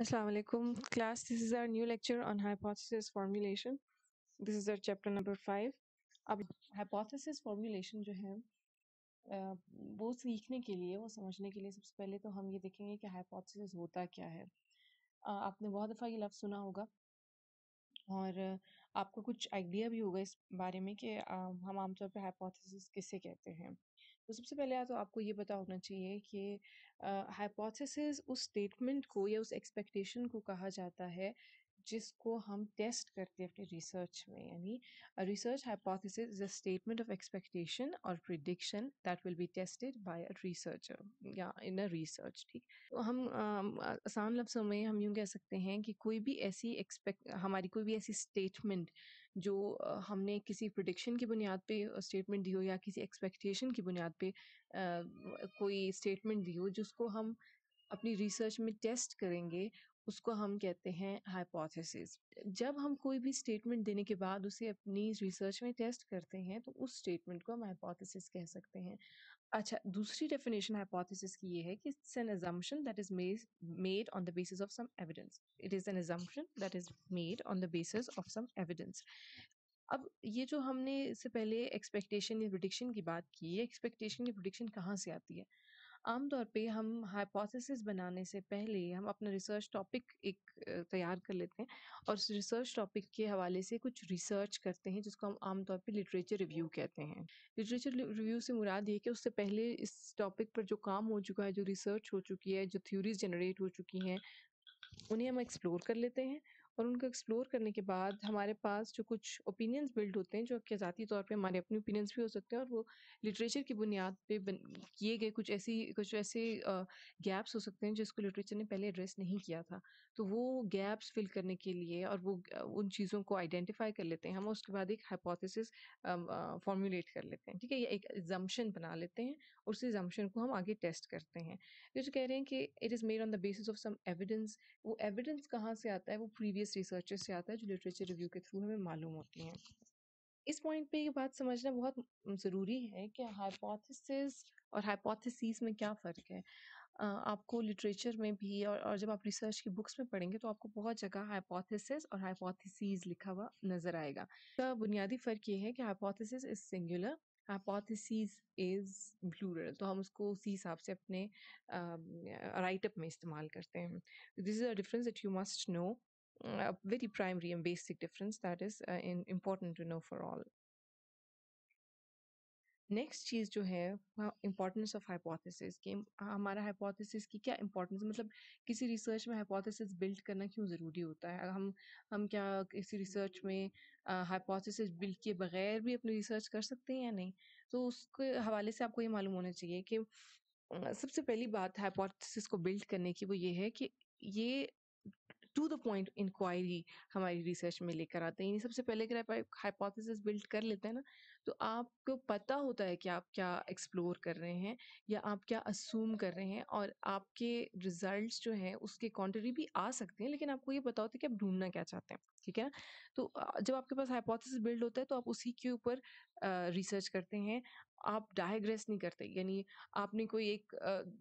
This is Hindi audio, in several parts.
Assalamu alaikum. Class, this is our new lecture on hypothesis formulation. This is our chapter number 5 ab hypothesis formulation jo hai wo seekhne ke liye wo samajhne ke liye sabse pehle to hum ye dekhenge ki hypothesis होता क्या है आपने बहुत दफ़ा ये लफ्ज़ सुना होगा और आपको कुछ आइडिया भी होगा इस बारे में कि हम आमतौर पर हाइपोथेसिस किसे कहते हैं तो सबसे पहले तो आपको ये पता होना चाहिए कि हाइपोथेसिस उस स्टेटमेंट को या उस एक्सपेक्टेशन को कहा जाता है जिसको हम टेस्ट करते हैं अपने रिसर्च में यानी research hypothesis is a statement of expectation और prediction that will be tested by a researcher या इन अ रिसर्च ठीक तो हम आसान लफ्जों में हम यूँ कह सकते हैं कि कोई भी ऐसी एक्सपेक्ट हमारी कोई भी ऐसी स्टेटमेंट जो हमने किसी प्रोडिक्शन की बुनियाद पे स्टेटमेंट दी हो या किसी एक्सपेक्टेशन की बुनियाद पे कोई स्टेटमेंट दी हो जिसको हम अपनी रिसर्च में टेस्ट करेंगे उसको हम कहते हैं हाइपोथेसिस जब हम कोई भी स्टेटमेंट देने के बाद उसे अपनी रिसर्च में टेस्ट करते हैं तो उस स्टेटमेंट को हम हाइपोथेसिस कह सकते हैं अच्छा दूसरी डेफिनेशन हाइपोथेसिस की ये है कि it's an assumption that is made on the basis of some evidence it is an assumption that is made on the basis of some evidence अब ये जो हमने इससे पहले एक्सपेक्टेशन या प्रोडिक्शन की बात की है एक्सपेक्टेशन या प्रोडिक्शन कहाँ से आती है आमतौर पे हम हाइपोथेसिस बनाने से पहले हम अपना रिसर्च टॉपिक एक तैयार कर लेते हैं और उस रिसर्च टॉपिक के हवाले से कुछ रिसर्च करते हैं जिसको हम आमतौर पे लिटरेचर रिव्यू कहते हैं लिटरेचर रिव्यू से मुराद ये कि उससे पहले इस टॉपिक पर जो काम हो चुका है जो रिसर्च हो चुकी है जो थ्योरीज जनरेट हो चुकी हैं उन्हें हम एक्सप्लोर कर लेते हैं और उनको एक्सप्लोर करने के बाद हमारे पास जो कुछ ओपिनियंस बिल्ड होते हैं जो कि ज़ाती तौर पे हमारे अपने ओपिनियंस भी हो सकते हैं और वो लिटरेचर की बुनियाद पे किए गए कुछ ऐसी कुछ ऐसे गैप्स हो सकते हैं जिसको लिटरेचर ने पहले एड्रेस नहीं किया था तो वो गैप्स फिल करने के लिए और वो उन चीज़ों को आइडेंटिफाई कर लेते हैं हम उसके बाद एक हाइपोथेसिस फॉर्मुलेट कर लेते हैं ठीक है या एक एग्जम्पन बना लेते हैं और उस एग्जम्पन को हम आगे टेस्ट करते हैं जो कह रहे हैं कि it is made on the basis of some evidence वो एविडेंस कहाँ से आता है वो प्रीवियस बेस्ड रिसर्चर से आता है जो लिटरेचर रिव्यू के थ्रू हमें मालूम होती हैं इस पॉइंट पे ये बात समझना बहुत ज़रूरी है कि हाइपोथेसिस और हाइपोथेसिस में क्या फ़र्क है आपको लिटरेचर में भी और, और जब आप रिसर्च की बुक्स में पढ़ेंगे तो आपको बहुत जगह हाइपोथेसिस और हाइपोथेसिस लिखा हुआ नज़र आएगा तो बुनियादी फ़र्क ये है कि hypothesis is singular hypothesis is plural तो हम उसको उसी हिसाब से अपने राइटअप में इस्तेमाल करते हैं this is a difference that you must know Mm, a very primary and basic difference that is uh, in, important to know for all next चीज़ जो है इम्पोर्टेंस ऑफ हाइपोथेसिस कि हमारा हाइपोथेसिस की क्या इम्पोर्टेंस मतलब किसी रिसर्च में हाइपोथेसिस बिल्ड करना क्यों ज़रूरी होता है हम हम क्या किसी रिसर्च में हाइपोथेसिस बिल्ड किए बगैर भी अपनी रिसर्च कर सकते हैं या नहीं तो उसके हवाले से आपको ये मालूम होना चाहिए कि सबसे पहली बात हाइपोथेसिस को बिल्ड करने की वो ये है कि ये टू द पॉइंट इंक्वायरी हमारी रिसर्च में लेकर आते हैं सबसे पहले अगर आप हाइपोथेसिस बिल्ड कर लेते हैं ना तो आपको पता होता है कि आप क्या एक्सप्लोर कर रहे हैं या आप क्या असूम कर रहे हैं और आपके रिजल्ट जो हैं उसके कॉन्ट्री भी आ सकते हैं लेकिन आपको ये पता होता है कि आप ढूंढना क्या चाहते हैं ठीक है ना तो जब आपके पास हाइपोथेसिस बिल्ड होता है तो आप उसी के ऊपर रिसर्च करते हैं आप डायग्रेस नहीं करते यानी आपने कोई एक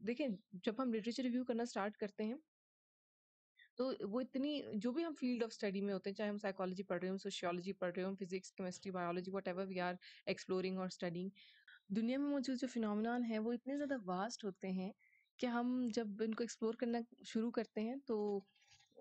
देखें जब हम लिटरेचर रिव्यू करना स्टार्ट करते हैं तो वो इतनी जो भी हम फील्ड ऑफ स्टडी में होते हैं चाहे हम साइकोलॉजी पढ़ रहे हो सोशियोलॉजी पढ़ रहे हो physics chemistry biology whatever we are exploring और स्टडिंग दुनिया में मौजूद जो फिनोमिनान है वो इतने ज़्यादा वास्ट होते हैं कि हम जब इनको एक्सप्लोर करना शुरू करते हैं तो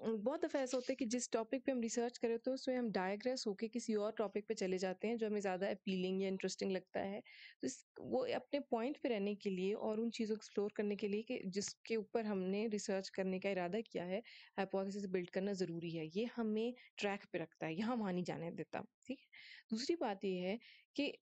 बहुत दफ़ा ऐसा होता है कि जिस टॉपिक पे हम रिसर्च कर रहे होते हैं उसमें हम डायग्रेस होके किसी और टॉपिक पे चले जाते हैं जो हमें ज़्यादा अपीलिंग या इंटरेस्टिंग लगता है तो इस वो अपने पॉइंट पे रहने के लिए और उन चीज़ों को एक्सप्लोर करने के लिए कि जिसके ऊपर हमने रिसर्च करने का इरादा किया है हाइपोथेसिस बिल्ड करना ज़रूरी है ये हमें ट्रैक पर रखता है यहाँ वहाँ नहीं जाने देता ठीक है दूसरी बात ये है कि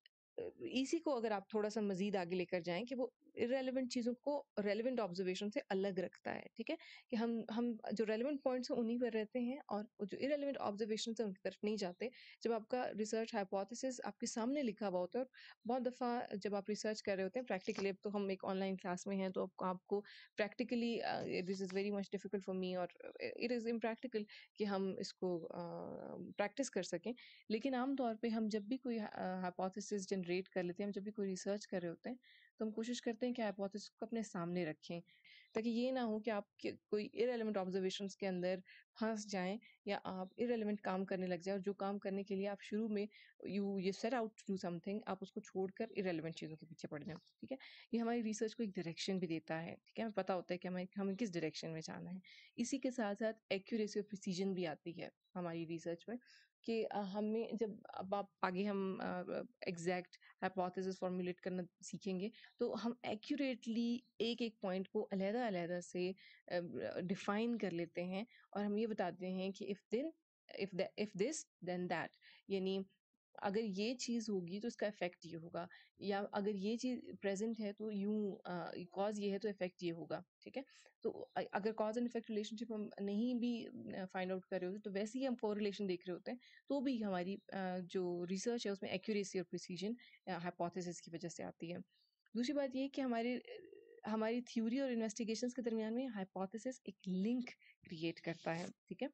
इसी को अगर आप थोड़ा सा मजीद आगे लेकर जाएं कि वो इरेलीवेंट चीज़ों को रेलिवेंट ऑब्जर्वेशन से अलग रखता है ठीक है कि हम हम जो रेलिवेंट पॉइंट्स हैं उन्हीं पर रहते हैं और जो इरेलीवेंट ऑब्जर्वेशन से उनकी तरफ नहीं जाते जब आपका रिसर्च हाइपोथेसिस आपके सामने लिखा हुआ होता है और बहुत दफ़ा जब आप रिसर्च कर रहे होते हैं प्रैक्टिकली अब तो हम एक ऑनलाइन क्लास में हैं तो आपको आपको practically this is very much difficult for me और इट इज़ इम्प्रैक्टिकल कि हम इसको प्रैक्टिस uh, कर सकें लेकिन आमतौर पर हम जब भी कोई uh, जनरेट कर लेते हैं हम जब भी कोई रिसर्च कर रहे होते हैं तो हम कोशिश करते हैं कि हाइपोथेसिस को अपने सामने रखें ताकि ये ना हो कि आप कोई इरेलीवेंट ऑब्जर्वेशन के अंदर फंस जाएं या आप इरेलीवेंट काम करने लग जाए और जो काम करने के लिए आप शुरू में you you set out to do something आप उसको छोड़कर इरेलीवेंट चीज़ों के पीछे पड़ जाए ठीक है ये हमारी रिसर्च को एक डायरेक्शन भी देता है ठीक है हमें पता होता है कि हमें हमें किस डायरेक्शन में जाना है इसी के साथ साथ एक्यूरेसी और प्रिसीजन भी आती है हमारी रिसर्च में कि हमें जब अब आप आगे हम एग्जैक्ट हाइपोथेसिस फॉर्मुलेट करना सीखेंगे तो हम एक्यूरेटली एक एक पॉइंट को अलहदा अलहदा से डिफाइन कर लेते हैं और हम ये बताते हैं कि if then if if this then that यानी अगर ये चीज़ होगी तो इसका इफ़ेक्ट ये होगा या अगर ये चीज़ प्रेजेंट है तो यूँ कॉज ये है तो इफ़ेक्ट ये होगा ठीक है तो अगर कॉज एंड इफेक्ट रिलेशनशिप हम नहीं भी फाइंड आउट कर रहे होते तो वैसे ही हम रिलेशन देख रहे होते हैं तो भी हमारी जो रिसर्च है उसमें एक्यूरेसी और प्रिसीजन हाइपोथेसिस की वजह से आती है दूसरी बात ये कि हमारे हमारी थ्योरी और इन्वेस्टिगेशंस के दरमियान में हाइपोथेसिस एक लिंक क्रिएट करता है ठीक है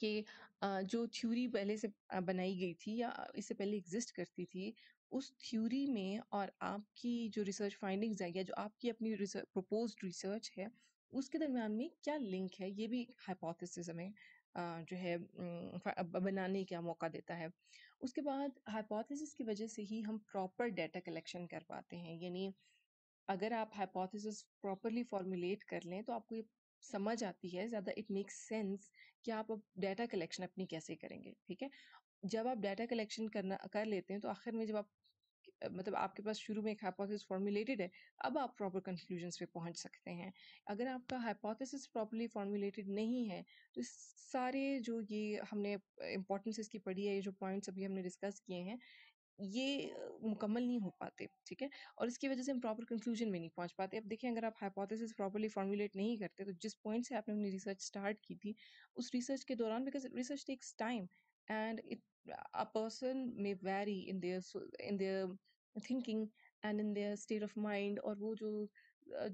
कि जो थ्योरी पहले से बनाई गई थी या इससे पहले एग्ज़िस्ट करती थी, उस थ्योरी में और आपकी जो रिसर्च फाइंडिंग्स है या जो आपकी अपनी प्रपोज प्रपोज़्ड रिसर्च है, उसके दरम्यान में क्या लिंक है? ये भी हाइपोथिस हाइपोथेसिस हमें जो है बनाने का मौका देता है। उसके बाद हाइपोथेसिस की वज़ह से ही हम प्रॉपर डाटा कलेक्शन कर पाते हैं, यानी अगर आप हाइपोथेसिस प्रॉपरली फॉर्मुलेट कर लें, तो आपको ये समझ आती है ज़्यादा इट मेक्स सेंस कि आप अब डाटा कलेक्शन अपनी कैसे करेंगे ठीक है जब आप डाटा कलेक्शन करना कर लेते हैं तो आखिर में जब आप मतलब आपके पास शुरू में एक हाइपोथेसिस फॉर्मुलेटेड है अब आप प्रॉपर कंक्लूजन पे पहुंच सकते हैं अगर आपका हाइपोथेसिस प्रॉपरली फॉर्मुलेटेड नहीं है तो सारे जो ये हमने इम्पोर्टेंस इसकी पढ़ी है ये जो पॉइंट्स अभी हमने डिस्कस किए हैं ये मुकम्मल नहीं हो पाते ठीक है और इसकी वजह से हम प्रॉपर कंक्लूजन में नहीं पहुंच पाते अब देखें अगर आप हाइपोथेसिस प्रॉपरली फॉर्मुलेट नहीं करते तो जिस पॉइंट से आपने अपनी रिसर्च स्टार्ट की थी उस रिसर्च के दौरान because research takes time and it a person may vary in their in their thinking and in their state of mind और वो जो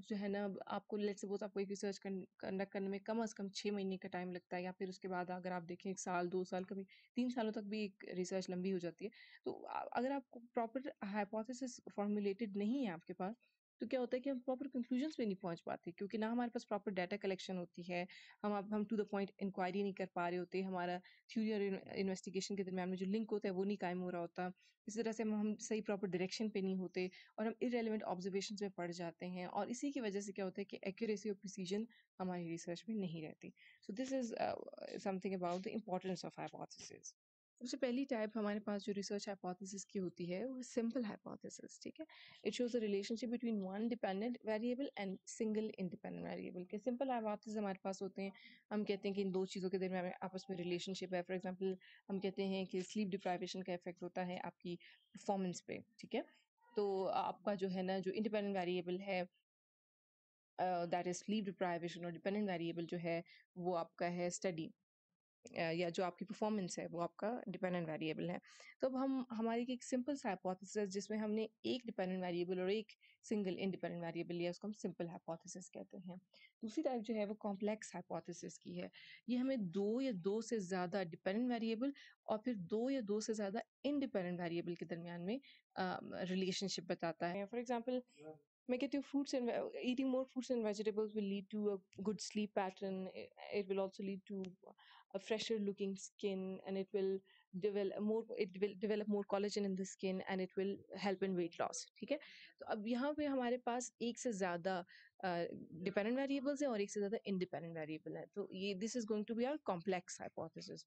जो है ना आपको लेट सपोज आपको एक रिसर्च कंडक्ट करने में कम अज़ कम छः महीने का टाइम लगता है या फिर उसके बाद अगर आप देखें एक साल दो साल कभी तीन सालों तक भी एक रिसर्च लंबी हो जाती है तो अगर आपको प्रॉपर हाइपोथेसिस फॉर्मुलेटेड नहीं है आपके पास तो क्या होता है कि हम प्रॉपर कंक्लूजन पे नहीं पहुंच पाते क्योंकि ना हमारे पास प्रॉपर डाटा कलेक्शन होती है हम हम टू द पॉइंट इंक्वायरी नहीं कर पा रहे होते हमारा थ्यूरी और इन्वेस्टिगेशन के दरमियान में जो लिंक होता है वो नहीं कायम हो रहा होता इसी तरह से हम हम सही प्रॉपर डायरेक्शन पे नहीं होते और हम इरेलीवेंट ऑब्जर्वेशन में पड़ जाते हैं और इसी की वजह से क्या होता है कि एक्यूरेसी और प्रिसीजन हमारी रिसर्च में नहीं रहती so this is something about the importance of hypothesis सबसे पहली टाइप हमारे पास जो रिसर्च हाइपोथेसिस की होती है वो सिंपल हाइपोथेसिस ठीक है it shows a relationship between one dependent variable and single independent variable के सिंपल हाइपोथेसिस हमारे पास होते हैं हम कहते हैं कि इन दो चीज़ों के दरमियान आपस में रिलेशनशिप है फॉर एग्जाम्पल हम कहते हैं कि स्लीप डिप्राइवेशन का इफेक्ट होता है आपकी परफॉर्मेंस पे ठीक है तो आपका जो है ना जो इंडिपेंडेंट वेरिएबल है दैट इज स्लीप डिप्राइवेशन और डिपेंडेंट वेरिएबल जो है वो आपका है स्टडी या जो आपकी परफॉर्मेंस है वो आपका डिपेंडेंट वेरिएबल है तो अब हम हमारी एक सिंपल सा हाइपोथेसिस जिसमें हमने एक डिपेंडेंट वेरिएबल और एक सिंगल इंडिपेंडेंट वेरिएबल लिया उसको हम सिंपल हाइपोथेसिस कहते हैं दूसरी टाइप जो है वो कॉम्प्लेक्स हाइपोथेसिस की है ये हमें दो या दो से ज़्यादा डिपेंडेंट वेरिएबल और फिर दो या दो से ज़्यादा इनडिपेंडेंट वेरिएबल के दरमियान में रिलेशनशिप uh, बताता है फॉर एग्जाम्पल हूँ fruits and eating more fruits and vegetables will lead to a good sleep pattern it will also lead to a fresher looking skin and it will develop more it will develop more collagen in the skin and it will help in weight loss ठीक है तो अब यहाँ पे हमारे पास एक से ज़्यादा dependent वेरिएबल्स हैं और एक से ज़्यादा इंडिपेंडेंट वेरिएबल है तो ये this is going to be our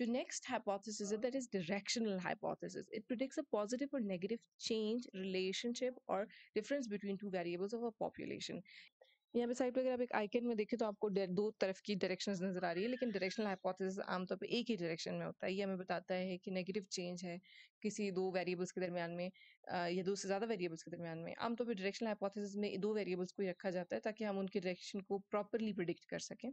The next hypothesis is that is directional hypothesis. It predicts a positive or negative change, relationship, or difference between two variables of a population. यहाँ पे साइड पे अगर आप एक आइकन में देखें तो आपको दो तरफ की डायरेक्शंस नजर आ रही है लेकिन डायरेक्शनल हाइपोथेसिस आमतौर पर एक ही डायरेक्शन में होता है ये हमें बताता है कि नेगेटिव चेंज है किसी दो वेरिएबल्स के दरमियान में या दो से ज़्यादा वेरिएबल्स के दरमियान में आमतौर पर डायरेक्शनल हाइपोथेसिस में दो वेरिएबल्स को रखा जाता है ताकि हम उनकी डायरेक्शन को प्रॉपरली प्रिडिक्ट कर सकें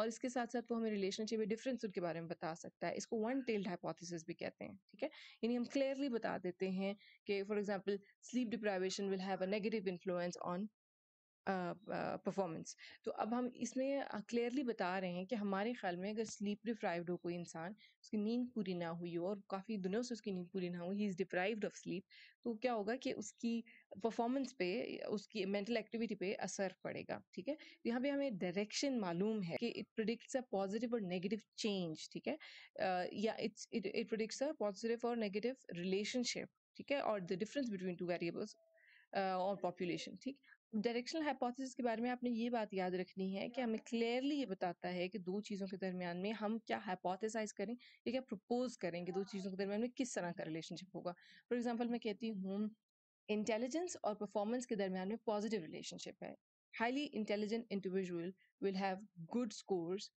और इसके साथ साथ वो हमें रिलेशनशिप या डिफरेंस उनके बारे में बता सकता है इसको वन टेल्ड हाइपोथेसिस भी कहते हैं ठीक है यानी हम क्लियरली बता देते हैं कि for example sleep deprivation will have a negative influence on performance तो अब हम इसमें क्लियरली बता रहे हैं कि हमारे ख्याल में अगर स्लीप डिप्राइव्ड हो कोई इंसान उसकी नींद पूरी ना हुई हो और काफ़ी दिनों से उसकी नींद पूरी ना हुई ही इज़ डिप्राइव्ड ऑफ स्लीप तो क्या होगा कि उसकी परफॉर्मेंस पे उसकी मेंटल एक्टिविटी पे असर पड़ेगा ठीक है तो यहाँ पे हमें डायरेक्शन मालूम है कि इट प्रोडिक्ट्स अ पॉजिटिव और नेगेटिव चेंज ठीक है या it's it it predicts a positive और नेगेटिव रिलेशनशिप ठीक है और the difference between two variables और पॉपुलेशन ठीक डायरेक्शनल हाइपोथेसिस के बारे में आपने ये बात याद रखनी है कि हमें क्लियरली ये बताता है कि दो चीज़ों के दरमियान में हम क्या हाइपोथेसाइज करें या क्या प्रपोज करें कि दो चीज़ों के दरमियान में किस तरह का रिलेशनशिप होगा फॉर एग्जाम्पल मैं कहती हूँ इंटेलिजेंस और परफॉर्मेंस के दरमियान में पॉजिटिव रिलेशनशिप है highly intelligent individual will have good scores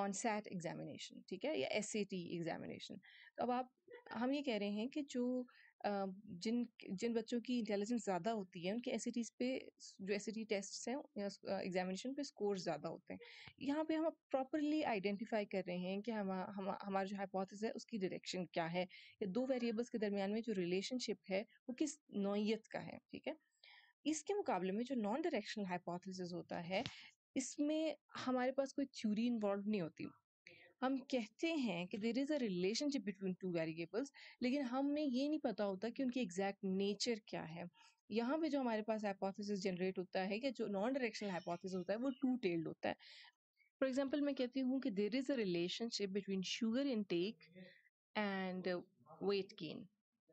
on SAT examination ठीक है या एस एग्जामिनेशन तो अब आप हम ये कह रहे हैं कि जो जिन जिन बच्चों की इंटेलिजेंस ज़्यादा होती है उनके एस पे जो एस टेस्ट हैं एग्जामिनेशन पे स्कोर ज़्यादा होते हैं यहाँ पे हम प्रॉपरली आइडेंटिफाई कर रहे हैं कि हम हम हमारा जो हाइपोथेसिस है उसकी डायरेक्शन क्या है या दो वेरिएबल्स के दरमियान में जो रिलेशनशिप है वो किस नोयत का है ठीक है इसके मुकाबले में जो नॉन डायरेक्शनल हाइपोथेसिस होता है इसमें हमारे पास कोई थ्यूरी इन्वॉल्व नहीं होती हम कहते हैं कि there is a relationship between two variables लेकिन हमें ये नहीं पता होता कि उनकी एग्जैक्ट नेचर क्या है यहाँ पे जो हमारे पास हाइपोथेसिस जनरेट होता है या जो नॉन डायरेक्शनल हाइपोथेसिस होता है वो टू टेल्ड होता है फॉर एग्जाम्पल मैं कहती हूँ कि there is a relationship between sugar intake and weight gain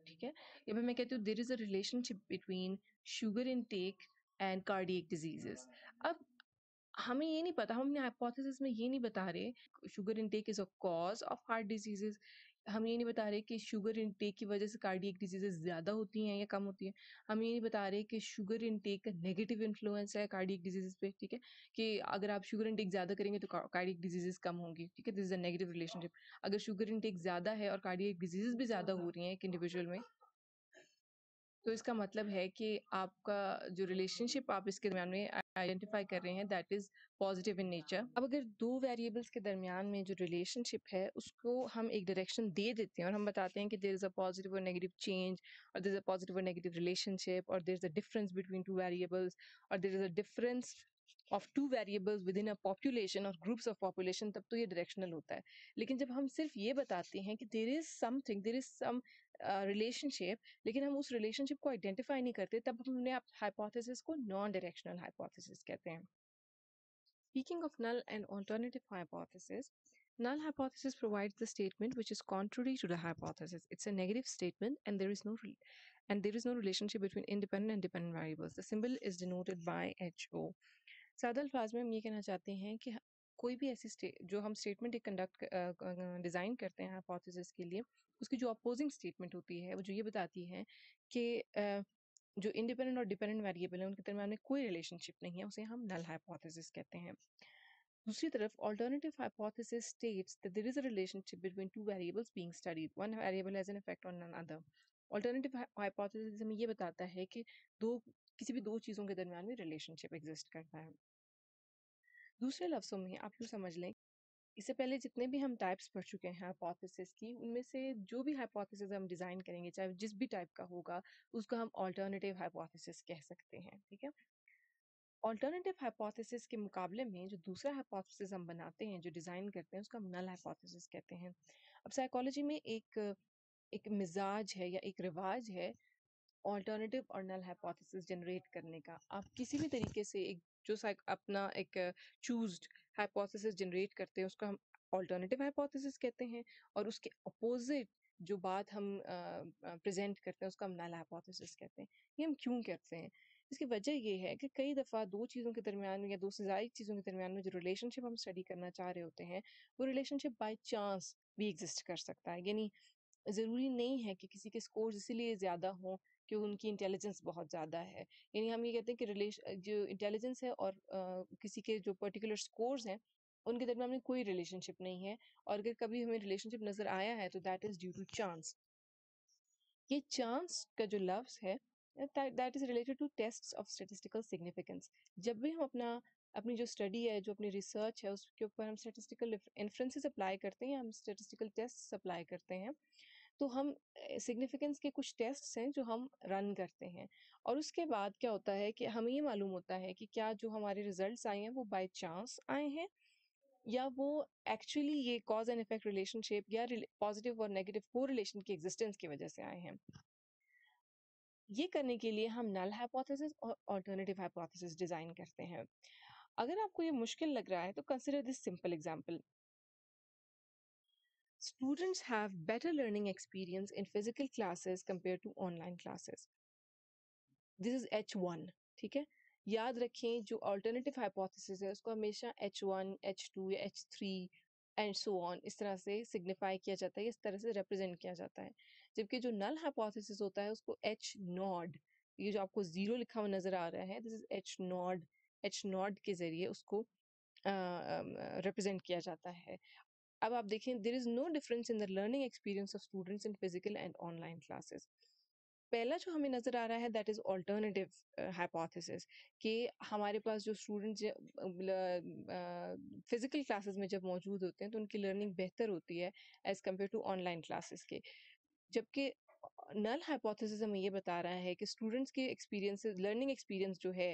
ठीक है या फिर मैं कहती हूँ there is a relationship between sugar intake and cardiac diseases अब हमें ये नहीं पता हम अपने हाइपोथेसिस में ये नहीं बता रहे sugar intake is a cause of heart diseases हम ये नहीं बता रहे कि शुगर इनटेक की वजह से कार्डियक डिजीजेज ज़्यादा होती हैं या कम होती हैं हम ये नहीं बता रहे कि शुगर इनटेक का नेगेटिव इन्फ्लुएंस है कार्डियक डिजीजेज पे ठीक है कि अगर आप शुगर इनटेक ज़्यादा करेंगे तो कार्डियक डिजीजेज कम होंगी ठीक है this is a negative relationship अगर शुगर इनटेक ज़्यादा है और कार्डियक डिजीजेज भी ज़्यादा हो रही हैं एक इंडिविजुअल में तो इसका मतलब है कि आपका जो रिलेशनशिप आप इसके दरमियान में आइडेंटिफाई कर रहे हैं that is positive in nature अब अगर दो वेरिएबल्स के दरमियान में जो रिलेशनशिप है उसको हम एक डायरेक्शन दे देते हैं और हम बताते हैं कि देर इज अ पॉजिटिव और नेगेटिव चेंज और देर इज अ पॉजिटिव और नेगेटिव रिलेशनशिप और there is a difference between two variables और there is a difference of two variables within a population और ग्रुप्स ऑफ पॉपुलेशन तब तो ये डायरेक्शनल होता है लेकिन जब हम सिर्फ ये बताते हैं कि there is something there is some relationship लेकिन हम उस रिलेशनशिप को आइडेंटिफाई नहीं करते तब हमने आप हाइपोथेसिस को नॉन डायरेक्शनल हाइपोथेसिस कहते हैं speaking of null and alternative hypothesis null hypothesis provide the statement which is contrary to the hypothesis it's a negative statement and there is no and there is no relationship between independent and dependent variables the symbol is denoted by H O सादा अल्फाज में हम ये कहना चाहते हैं कि कोई भी ऐसी जो हम स्टेटमेंट एक कंडक्ट डिज़ाइन करते हैं हाइपोथेसिस के लिए उसकी जो अपोजिंग स्टेटमेंट होती है वो जो ये बताती है कि जो इंडिपेंडेंट और डिपेंडेंट वेरिएबल है उनके दरमियान में कोई रिलेशनशिप नहीं है उसे हम नल हाइपोथेसिस कहते हैं दूसरी तरफ alternative hypothesis states that there is a relationship between two variables being studied one variable has an effect on another alternative hypothesis हमें ये बताता है कि दो किसी भी दो चीज़ों के दरमियान में रिलेशनशिप एग्जिस्ट करता है दूसरे लफ्ज़ों में आप यूँ समझ लें, इससे पहले जितने भी हम टाइप्स पढ़ चुके हैं हाइपोथेसिस की, उनमें से जो भी हाइपोथेसिस हम डिज़ाइन करेंगे, चाहे जिस भी टाइप का होगा, उसको हम अल्टरनेटिव हाइपोथेसिस कह सकते हैं, ठीक है? अल्टरनेटिव हाइपोथेसिस के मुकाबले में जो दूसरा हाइपोथेसिस हम बनाते हैं, जो डिज़ाइन करते हैं, उसको हम नल हाइपोथेसिस कहते हैं। अब साइकोलॉजी में एक एक मिज़ाज है या एक रिवाज है, ऑल्टरनेटिव और नल हाइपोथेसिस जनरेट करने का। आप किसी भी तरीके से एक जो साइक अपना एक चूज हाइपोथेसिस जनरेट करते हैं उसको हम ऑल्टरनेटिव हाइपोथेसिस कहते हैं और उसके अपोजिट जो बात हम प्रेजेंट करते हैं उसका हम नल हाइपोथेसिस कहते हैं ये हम क्यों करते हैं इसकी वजह यह है कि कई दफ़ा दो चीज़ों के दरमियान में या दो से ज़्यादा चीज़ों के दरमियान में जो रिलेशनशिप हम स्टडी करना चाह रहे होते हैं वो रिलेशनशिप बाय चांस भी एग्जिस्ट कर सकता है यानी ज़रूरी नहीं है कि किसी के स्कोर्स इसीलिए ज़्यादा हों क्योंकि उनकी इंटेलिजेंस बहुत ज़्यादा है यानी हम ये कहते हैं कि रिलेशन जो इंटेलिजेंस है और आ, किसी के जो पर्टिकुलर स्कोर्स हैं उनके दरमियान में कोई रिलेशनशिप नहीं है और अगर कभी हमें रिलेशनशिप नज़र आया है तो that is due to chance ये चांस का जो लव्स है that is related to test of statistical significance जब भी हम अपना अपनी जो स्टडी है जो अपनी रिसर्च है उसके ऊपर हम स्टेटिस्टिकल इन्फ्रेंसेस अप्लाई करते हैं हम स्टेटिस्टिकल टेस्ट अप्लाई करते हैं तो हम सिग्निफिकेंस के कुछ टेस्ट हैं जो हम रन करते हैं और उसके बाद क्या होता है कि हमें ये मालूम होता है कि क्या जो हमारे रिजल्ट आए हैं वो बाय चांस आए हैं या वो एक्चुअली ये कॉज एंड इफेक्ट रिलेशनशिप या पॉजिटिव और नेगेटिव को रिलेशन की एग्जिस्टेंस की वजह से आए हैं ये करने के लिए हम नल हाइपोथेसिस और अल्टरनेटिव हाइपोथेसिस डिजाइन करते हैं अगर आपको ये मुश्किल लग रहा है तो consider this simple example Students have better learning experience in physical classes compared to online classes. This is H1, ठीक है याद रखें जो अल्टरनेटिव हाइपोथेसिस है उसको हमेशा H1, H2 या H3 एंड सो ऑन इस तरह से सिग्निफाई किया जाता है इस तरह से रिप्रेजेंट किया जाता है जबकि जो नल हाइपोथेसिस होता है उसको एच नॉड ये जो आपको जीरो लिखा हुआ नजर आ रहा है this is H naught H naught के जरिए उसको रिप्रेजेंट uh, um, किया जाता है अब आप देखें there is no difference in the learning experience of students in physical and online classes पहला जो हमें नजर आ रहा है दैट इज ऑल्टरनेटिव हाइपोथेसिस कि हमारे पास जो स्टूडेंट्स फिजिकल क्लासेस में जब मौजूद होते हैं तो उनकी लर्निंग बेहतर होती है as compare to online classes के जबकि नल हाइपोथेसिस हमें ये बता रहा है कि स्टूडेंट्स के एक्सपीरियंस लर्निंग एक्सपीरियंस जो है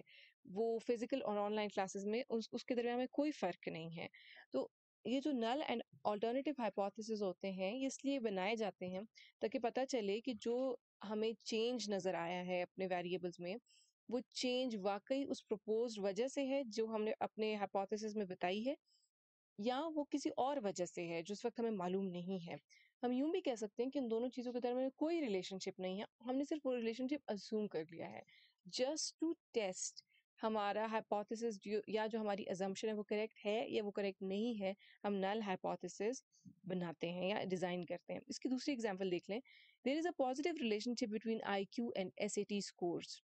वो फिजिकल और ऑनलाइन क्लासेस में उस, उसके दरमियान में कोई फर्क नहीं है तो ये जो नल एंड ऑल्टरनेटिव हाइपोथेसिस होते हैं ये इसलिए बनाए जाते हैं ताकि पता चले कि जो हमें चेंज नज़र आया है अपने वेरिएबल्स में वो चेंज वाकई उस प्रपोज वजह से है जो हमने अपने हाइपोथेसिस में बताई है या वो किसी और वजह से है जो इस वक्त हमें मालूम नहीं है हम यूं भी कह सकते हैं कि इन दोनों चीज़ों के दरमियान कोई रिलेशनशिप नहीं है हमने सिर्फ वो रिलेशनशिप अज्यूम कर लिया है जस्ट टू टेस्ट हमारा हाइपोथेसिस या जो हमारी एजम्पन है वो करेक्ट है या वो करेक्ट नहीं है हम नल हाइपोथेसिस बनाते हैं या डिज़ाइन करते हैं इसकी दूसरी एग्जाम्पल देख लें there is a positive relationship between I Q and S A T scores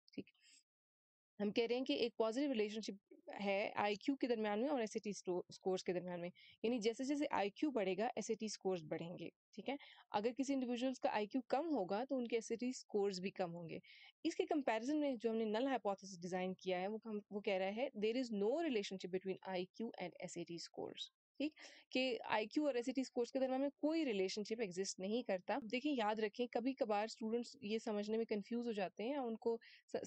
हम कह रहे हैं कि एक पॉजिटिव रिलेशनशिप है आई क्यू के दरमियान में और एस ए टी स्कोर्स के दरमियान में यानी जैसे जैसे आई क्यू बढ़ेगा एस ए टी स्कोर्स बढ़ेंगे ठीक है अगर किसी इंडिविजुअल्स का आई क्यू कम होगा तो उनके एस ए टी स्कोर्स भी कम होंगे इसके कंपेरिजन में जो हमने नल हाइपोथिस डिजाइन किया है वो वो कह रहा है there is no relationship between I Q and S A T scores ठीक कि क्यू और एस स्कोर्स e के दरम्यान में कोई रिलेशनशिप एग्जिस्ट नहीं करता देखिए याद रखें कभी कभार स्टूडेंट्स ये समझने में कन्फ्यूज हो जाते हैं उनको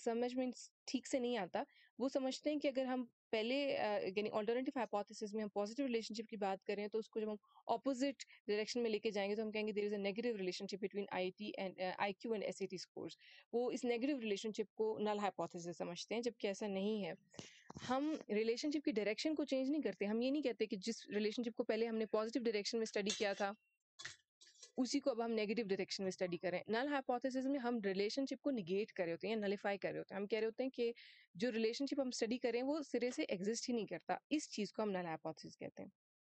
समझ में ठीक से नहीं आता वो समझते हैं कि अगर हम पहले यानी ऑल्टरनेटिव हाइपोथेसिस में हम पॉजिटिव रिलेशनशिप की बात करें तो उसको जब हम ऑपोजिट डायरेक्शन में लेके जाएंगे तो हम कहेंगे there is a negative relationship between I T and I Q and S A T scores वो इस नेगेटिव रिलेशनशिप को नल हाइपोथेसिस समझते हैं जबकि ऐसा नहीं है हम रिलेशनशिप की डायरेक्शन को चेंज नहीं करते हम ये नहीं कहते कि जिस रिलेशनशिप को पहले हमने पॉजिटिव डायरेक्शन में स्टडी किया था उसी को अब हम नेगेटिव डायरेक्शन में स्टडी करें नल हाइपोथेसिस में हम रिलेशनशिप को निगेट कर रहे होते हैं या नलीफाई कर रहे होते हैं हम कह रहे होते हैं कि जो रिलेशनशिप हम स्टडी करें वो सिरे से एग्जिस्ट ही नहीं करता इस चीज़ को हम नल हाइपोथेसिस कहते हैं